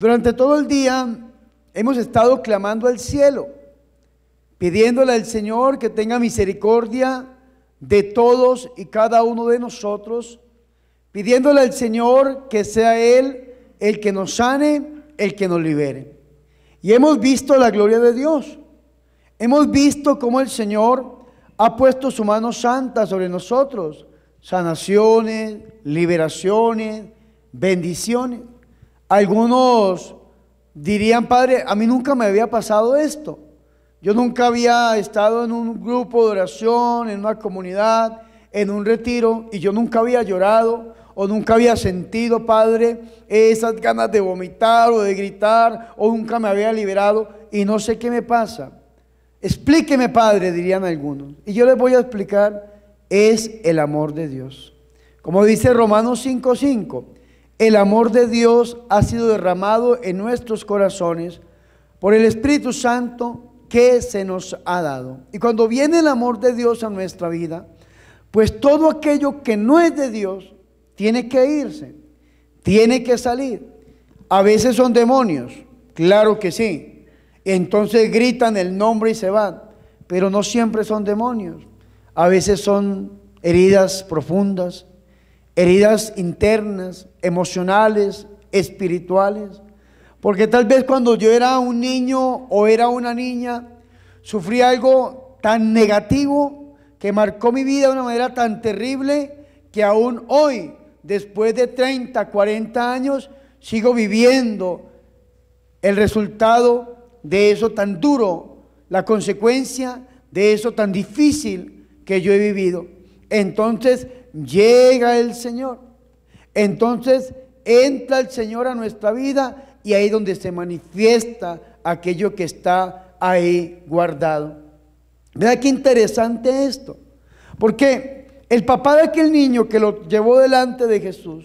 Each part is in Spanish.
Durante todo el día hemos estado clamando al cielo, pidiéndole al Señor que tenga misericordia de todos y cada uno de nosotros, pidiéndole al Señor que sea Él el que nos sane, el que nos libere. Y hemos visto la gloria de Dios. Hemos visto cómo el Señor ha puesto su mano santa sobre nosotros, sanaciones, liberaciones, bendiciones. Algunos dirían, Padre, a mí nunca me había pasado esto. Yo nunca había estado en un grupo de oración, en una comunidad, en un retiro, y yo nunca había llorado o nunca había sentido, Padre, esas ganas de vomitar o de gritar, o nunca me había liberado, y no sé qué me pasa. Explíqueme, Padre, dirían algunos. Y yo les voy a explicar, es el amor de Dios. Como dice Romanos 5:5, el amor de Dios ha sido derramado en nuestros corazones por el Espíritu Santo que se nos ha dado. Y cuando viene el amor de Dios a nuestra vida, pues todo aquello que no es de Dios tiene que irse, tiene que salir. A veces son demonios, claro que sí. Entonces gritan el nombre y se van, pero no siempre son demonios. A veces son heridas profundas, heridas internas, emocionales, espirituales. Porque tal vez cuando yo era un niño o era una niña, sufrí algo tan negativo que marcó mi vida de una manera tan terrible que aún hoy, después de 30, 40 años, sigo viviendo el resultado de eso tan duro, la consecuencia de eso tan difícil que yo he vivido. Entonces, llega el Señor. Entonces entra el Señor a nuestra vida y ahí donde se manifiesta aquello que está ahí guardado. Vea qué interesante esto. Porque el papá de aquel niño que lo llevó delante de Jesús,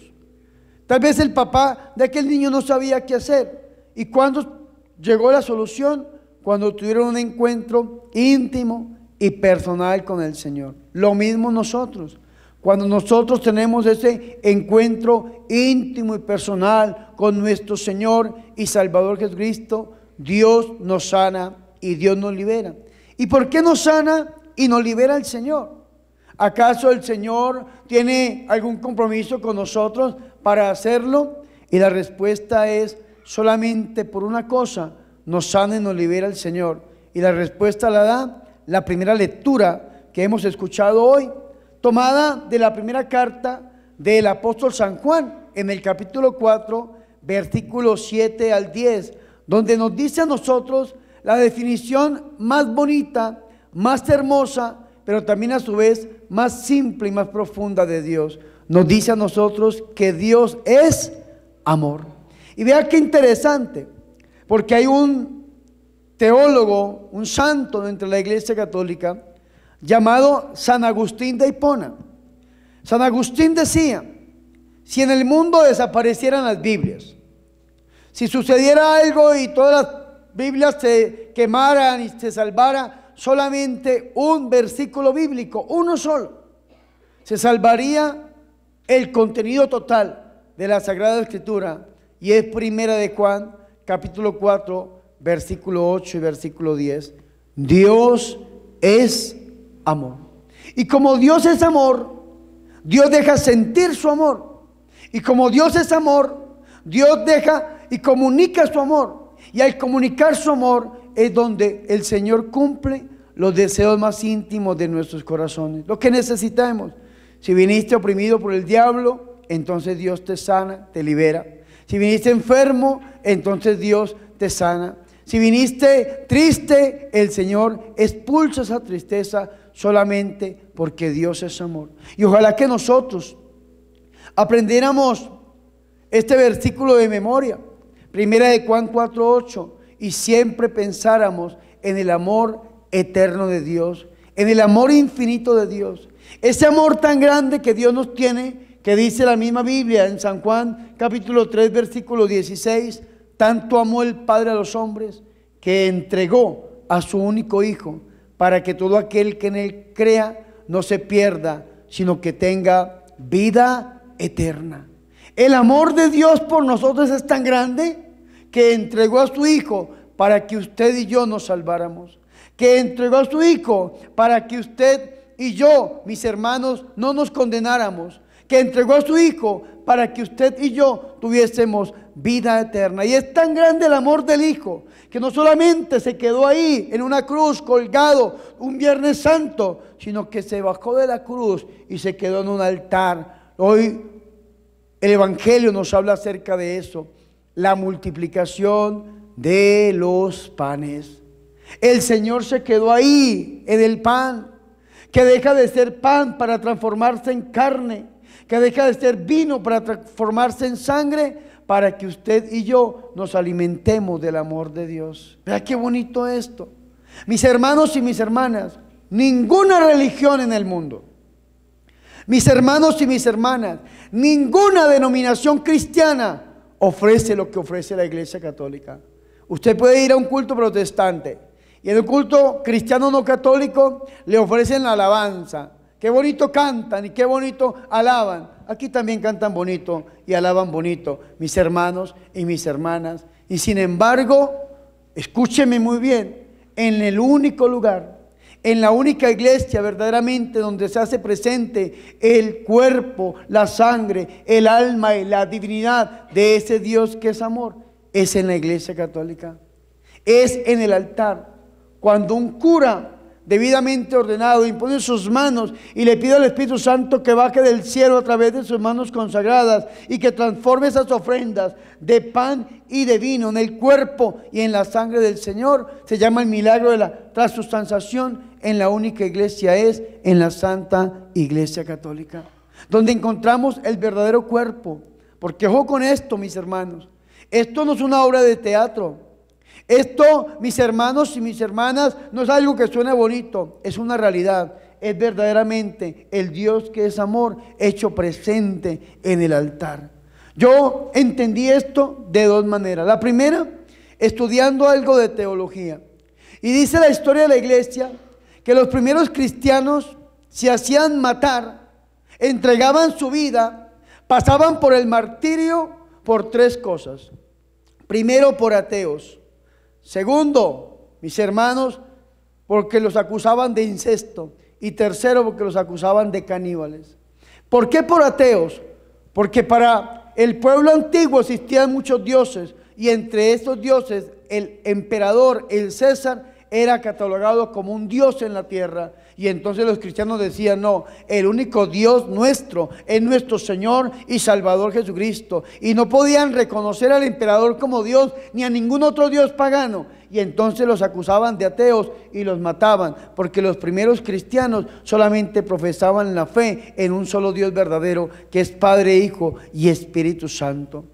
tal vez el papá de aquel niño no sabía qué hacer. ¿Y cuando llegó la solución? Cuando tuvieron un encuentro íntimo y personal con el Señor. Lo mismo nosotros. Cuando nosotros tenemos ese encuentro íntimo y personal con nuestro Señor y Salvador Jesucristo, Dios nos sana y Dios nos libera. ¿Y por qué nos sana y nos libera el Señor? ¿Acaso el Señor tiene algún compromiso con nosotros para hacerlo? Y la respuesta es solamente por una cosa, nos sana y nos libera el Señor. Y la respuesta la da la primera lectura que hemos escuchado hoy tomada de la primera carta del apóstol San Juan en el capítulo 4, versículos 7 al 10, donde nos dice a nosotros la definición más bonita, más hermosa, pero también a su vez más simple y más profunda de Dios. Nos dice a nosotros que Dios es amor. Y vea qué interesante, porque hay un teólogo, un santo dentro de la Iglesia Católica, llamado San Agustín de Hipona. San Agustín decía, si en el mundo desaparecieran las Biblias, si sucediera algo y todas las Biblias se quemaran y se salvara solamente un versículo bíblico, uno solo, se salvaría el contenido total de la Sagrada Escritura y es primera de Juan, capítulo 4, versículo 8 y versículo 10. Dios es amor. Y como Dios es amor, Dios deja sentir su amor. Y como Dios es amor, Dios deja y comunica su amor. Y al comunicar su amor es donde el Señor cumple los deseos más íntimos de nuestros corazones, lo que necesitamos. Si viniste oprimido por el diablo, entonces Dios te sana, te libera. Si viniste enfermo, entonces Dios te sana, si viniste triste, el Señor expulsa esa tristeza solamente porque Dios es amor. Y ojalá que nosotros aprendiéramos este versículo de memoria, primera de Juan 4:8, y siempre pensáramos en el amor eterno de Dios, en el amor infinito de Dios, ese amor tan grande que Dios nos tiene, que dice la misma Biblia en San Juan capítulo 3 versículo 16 tanto amó el Padre a los hombres que entregó a su único Hijo para que todo aquel que en él crea no se pierda, sino que tenga vida eterna. El amor de Dios por nosotros es tan grande que entregó a su Hijo para que usted y yo nos salváramos, que entregó a su Hijo para que usted y yo, mis hermanos, no nos condenáramos, entregó a su Hijo para que usted y yo tuviésemos vida eterna. Y es tan grande el amor del Hijo que no solamente se quedó ahí en una cruz colgado un Viernes Santo, sino que se bajó de la cruz y se quedó en un altar. Hoy el Evangelio nos habla acerca de eso, la multiplicación de los panes. El Señor se quedó ahí en el pan, que deja de ser pan para transformarse en carne que deja de ser vino para transformarse en sangre, para que usted y yo nos alimentemos del amor de Dios. Vea qué bonito esto. Mis hermanos y mis hermanas, ninguna religión en el mundo, mis hermanos y mis hermanas, ninguna denominación cristiana ofrece lo que ofrece la Iglesia Católica. Usted puede ir a un culto protestante y en el culto cristiano no católico le ofrecen la alabanza, Qué bonito cantan y qué bonito alaban. Aquí también cantan bonito y alaban bonito, mis hermanos y mis hermanas. Y sin embargo, escúcheme muy bien, en el único lugar, en la única iglesia verdaderamente donde se hace presente el cuerpo, la sangre, el alma y la divinidad de ese Dios que es amor, es en la iglesia católica, es en el altar. Cuando un cura debidamente ordenado, impone sus manos y le pide al Espíritu Santo que baje del cielo a través de sus manos consagradas y que transforme esas ofrendas de pan y de vino en el cuerpo y en la sangre del Señor. Se llama el milagro de la transustanciación en la única iglesia es en la Santa Iglesia Católica, donde encontramos el verdadero cuerpo. Porque ojo con esto, mis hermanos, esto no es una obra de teatro. Esto, mis hermanos y mis hermanas, no es algo que suene bonito, es una realidad. Es verdaderamente el Dios que es amor hecho presente en el altar. Yo entendí esto de dos maneras. La primera, estudiando algo de teología. Y dice la historia de la iglesia que los primeros cristianos se hacían matar, entregaban su vida, pasaban por el martirio por tres cosas. Primero por ateos. Segundo, mis hermanos, porque los acusaban de incesto. Y tercero, porque los acusaban de caníbales. ¿Por qué por ateos? Porque para el pueblo antiguo existían muchos dioses y entre estos dioses el emperador, el César, era catalogado como un Dios en la tierra. Y entonces los cristianos decían, no, el único Dios nuestro es nuestro Señor y Salvador Jesucristo. Y no podían reconocer al emperador como Dios ni a ningún otro Dios pagano. Y entonces los acusaban de ateos y los mataban, porque los primeros cristianos solamente profesaban la fe en un solo Dios verdadero, que es Padre, Hijo y Espíritu Santo.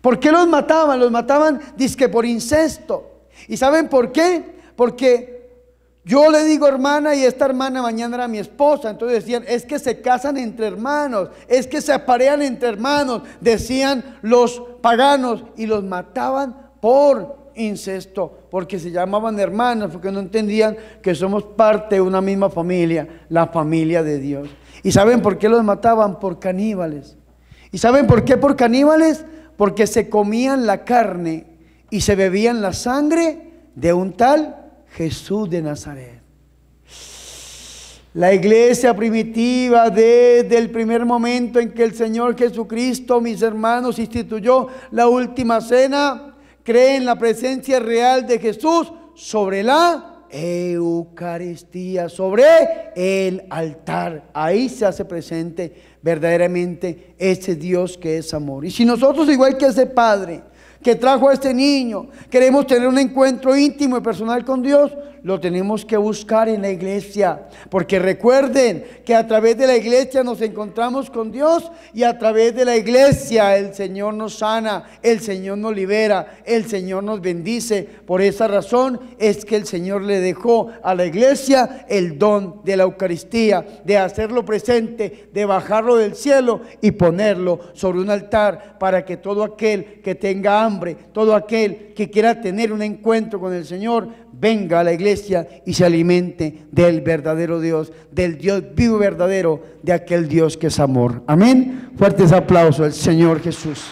¿Por qué los mataban? Los mataban, que por incesto. ¿Y saben por qué? Porque yo le digo hermana y esta hermana mañana era mi esposa. Entonces decían, es que se casan entre hermanos, es que se aparean entre hermanos, decían los paganos y los mataban por incesto, porque se llamaban hermanos, porque no entendían que somos parte de una misma familia, la familia de Dios. ¿Y saben por qué los mataban? Por caníbales. ¿Y saben por qué por caníbales? Porque se comían la carne y se bebían la sangre de un tal Jesús de Nazaret. La iglesia primitiva desde el primer momento en que el Señor Jesucristo, mis hermanos, instituyó la última cena, cree en la presencia real de Jesús sobre la Eucaristía, sobre el altar. Ahí se hace presente verdaderamente ese Dios que es amor. Y si nosotros, igual que ese Padre, que trajo a este niño. Queremos tener un encuentro íntimo y personal con Dios lo tenemos que buscar en la iglesia. Porque recuerden que a través de la iglesia nos encontramos con Dios y a través de la iglesia el Señor nos sana, el Señor nos libera, el Señor nos bendice. Por esa razón es que el Señor le dejó a la iglesia el don de la Eucaristía, de hacerlo presente, de bajarlo del cielo y ponerlo sobre un altar para que todo aquel que tenga hambre, todo aquel que quiera tener un encuentro con el Señor, venga a la iglesia y se alimente del verdadero Dios, del Dios vivo y verdadero, de aquel Dios que es amor. Amén. Fuertes aplausos al Señor Jesús.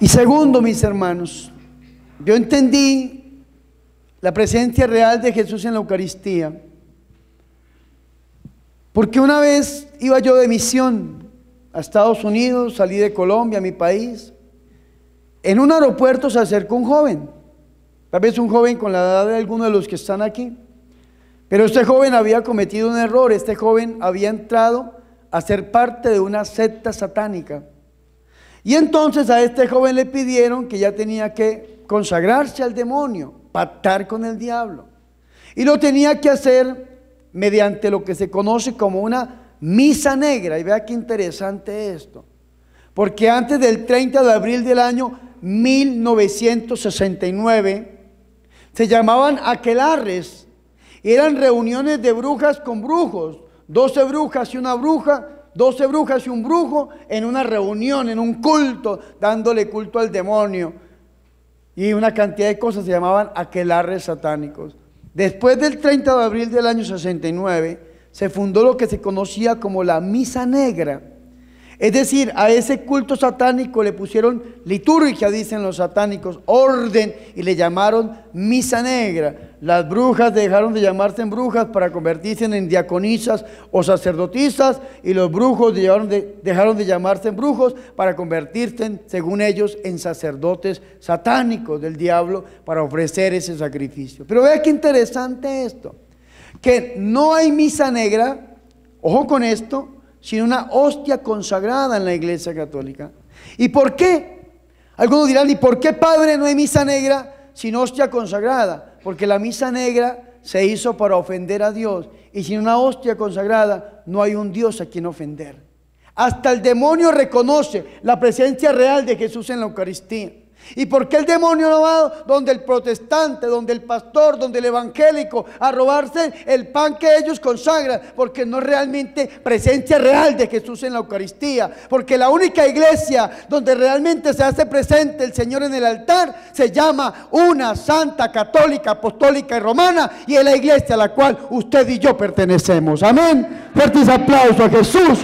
Y segundo, mis hermanos, yo entendí la presencia real de Jesús en la Eucaristía, porque una vez iba yo de misión a Estados Unidos, salí de Colombia, mi país. En un aeropuerto se acercó un joven, tal vez un joven con la edad de alguno de los que están aquí. Pero este joven había cometido un error, este joven había entrado a ser parte de una secta satánica. Y entonces a este joven le pidieron que ya tenía que consagrarse al demonio, pactar con el diablo. Y lo tenía que hacer mediante lo que se conoce como una misa negra. Y vea qué interesante esto. Porque antes del 30 de abril del año 1969, se llamaban aquelarres. Eran reuniones de brujas con brujos. 12 brujas y una bruja, 12 brujas y un brujo en una reunión, en un culto, dándole culto al demonio. Y una cantidad de cosas se llamaban aquelarres satánicos. Después del 30 de abril del año 69, se fundó lo que se conocía como la misa negra. Es decir, a ese culto satánico le pusieron liturgia, dicen los satánicos, orden, y le llamaron misa negra. Las brujas dejaron de llamarse brujas para convertirse en diaconisas o sacerdotisas, y los brujos dejaron de, llamarse brujos para convertirse, según ellos, en sacerdotes satánicos del diablo para ofrecer ese sacrificio. Pero vea qué interesante esto que no hay misa negra, ojo con esto, sino una hostia consagrada en la iglesia católica. ¿Y por qué? Algunos dirán, ¿y por qué, Padre, no hay misa negra, sin hostia consagrada? Porque la misa negra se hizo para ofender a Dios, y sin una hostia consagrada no hay un Dios a quien ofender. Hasta el demonio reconoce la presencia real de Jesús en la Eucaristía. ¿Y por qué el demonio no va donde el protestante, donde el pastor, donde el evangélico a robarse el pan que ellos consagran? Porque no es realmente presencia real de Jesús en la Eucaristía. Porque la única iglesia donde realmente se hace presente el Señor en el altar se llama una santa católica, apostólica y romana. Y es la iglesia a la cual usted y yo pertenecemos. Amén. Fuertes aplausos a Jesús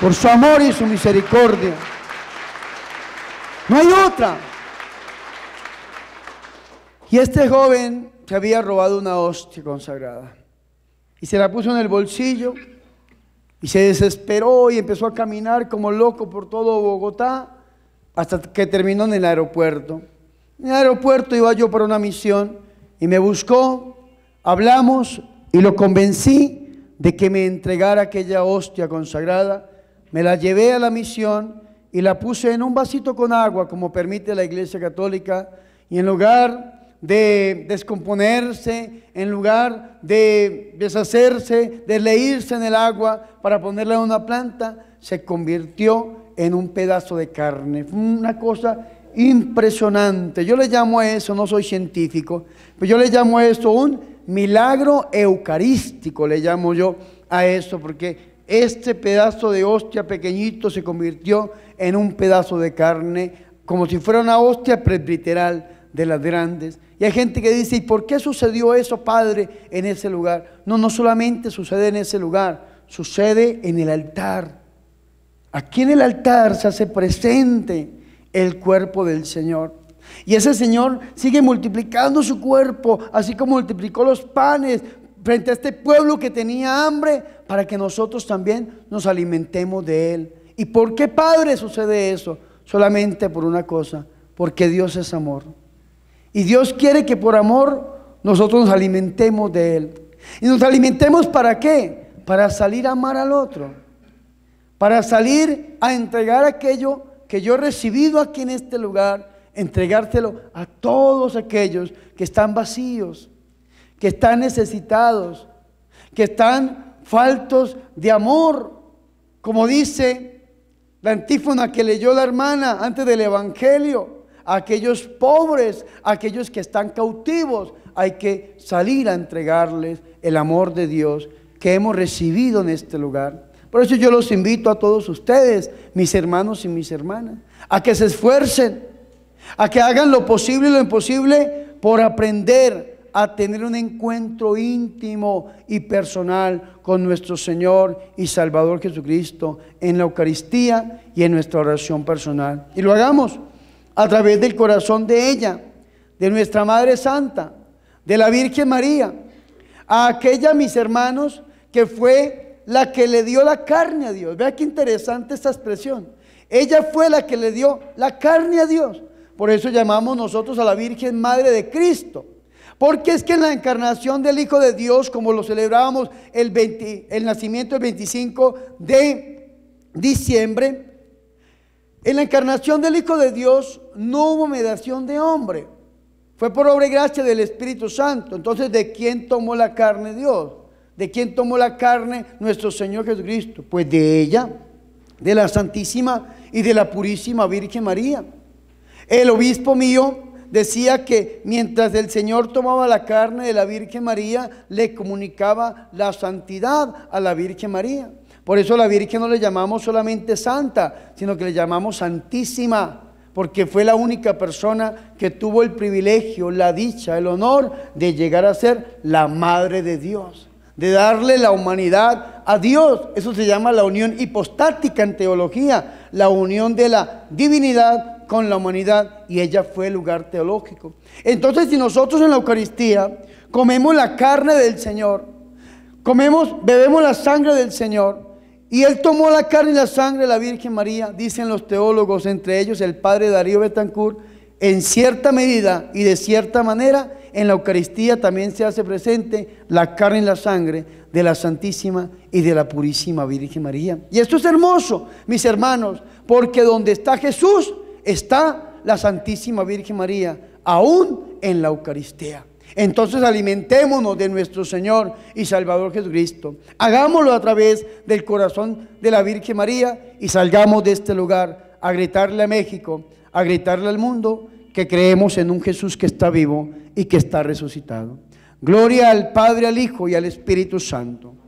por su amor y su misericordia. No hay otra. Y este joven se había robado una hostia consagrada y se la puso en el bolsillo y se desesperó y empezó a caminar como loco por todo Bogotá hasta que terminó en el aeropuerto. En el aeropuerto iba yo por una misión y me buscó, hablamos y lo convencí de que me entregara aquella hostia consagrada. Me la llevé a la misión y la puse en un vasito con agua, como permite la Iglesia Católica, y en lugar de descomponerse, en lugar de deshacerse, de leírse en el agua para ponerla en una planta, se convirtió en un pedazo de carne. Fue una cosa impresionante. Yo le llamo a eso, no soy científico, pero yo le llamo a esto un milagro eucarístico, le llamo yo a esto, porque este pedazo de hostia pequeñito se convirtió en un pedazo de carne, como si fuera una hostia presbiteral de las grandes. Y hay gente que dice, ¿y por qué sucedió eso, Padre, en ese lugar? No, no solamente sucede en ese lugar, sucede en el altar. Aquí en el altar se hace presente el cuerpo del Señor. Y ese Señor sigue multiplicando su cuerpo, así como multiplicó los panes, frente a este pueblo que tenía hambre, para que nosotros también nos alimentemos de Él. ¿Y por qué, Padre, sucede eso? Solamente por una cosa, porque Dios es amor. Y Dios quiere que por amor nosotros nos alimentemos de Él. ¿Y nos alimentemos para qué? Para salir a amar al otro. Para salir a entregar aquello que yo he recibido aquí en este lugar, entregártelo a todos aquellos que están vacíos, que están necesitados, que están faltos de amor, como dice la antífona que leyó la hermana antes del Evangelio. Aquellos pobres, aquellos que están cautivos, hay que salir a entregarles el amor de Dios que hemos recibido en este lugar. Por eso yo los invito a todos ustedes, mis hermanos y mis hermanas, a que se esfuercen, a que hagan lo posible y lo imposible por aprender, a tener un encuentro íntimo y personal con nuestro Señor y Salvador Jesucristo en la Eucaristía y en nuestra oración personal. Y lo hagamos a través del corazón de ella, de nuestra Madre Santa, de la Virgen María, a aquella, mis hermanos, que fue la que le dio la carne a Dios. Vea qué interesante esta expresión. Ella fue la que le dio la carne a Dios. Por eso llamamos nosotros a la Virgen Madre de Cristo. Porque es que en la encarnación del Hijo de Dios, como lo celebrábamos el, el nacimiento el 25 de diciembre, en la encarnación del Hijo de Dios no hubo mediación de hombre. Fue por obra y gracia del Espíritu Santo. Entonces, ¿de quién tomó la carne Dios? ¿De quién tomó la carne nuestro Señor Jesucristo? Pues de ella, de la Santísima y de la Purísima Virgen María. El obispo mío decía que mientras el Señor tomaba la carne de la Virgen María, le comunicaba la santidad a la Virgen María. Por eso la Virgen no le llamamos solamente santa, sino que le llamamos santísima, porque fue la única persona que tuvo el privilegio, la dicha, el honor de llegar a ser la madre de Dios, de darle la humanidad a Dios. Eso se llama la unión hipostática en teología, la unión de la divinidad con la humanidad y ella fue el lugar teológico. Entonces, si nosotros en la Eucaristía comemos la carne del Señor, comemos, bebemos la sangre del Señor, y él tomó la carne y la sangre de la Virgen María, dicen los teólogos, entre ellos el padre Darío Betancourt, en cierta medida y de cierta manera, en la Eucaristía también se hace presente la carne y la sangre de la Santísima y de la Purísima Virgen María. Y esto es hermoso, mis hermanos, porque donde está Jesús, está la Santísima Virgen María, aún en la Eucaristía. Entonces alimentémonos de nuestro Señor y Salvador Jesucristo. Hagámoslo a través del corazón de la Virgen María y salgamos de este lugar a gritarle a México, a gritarle al mundo que creemos en un Jesús que está vivo y que está resucitado. Gloria al Padre, al Hijo y al Espíritu Santo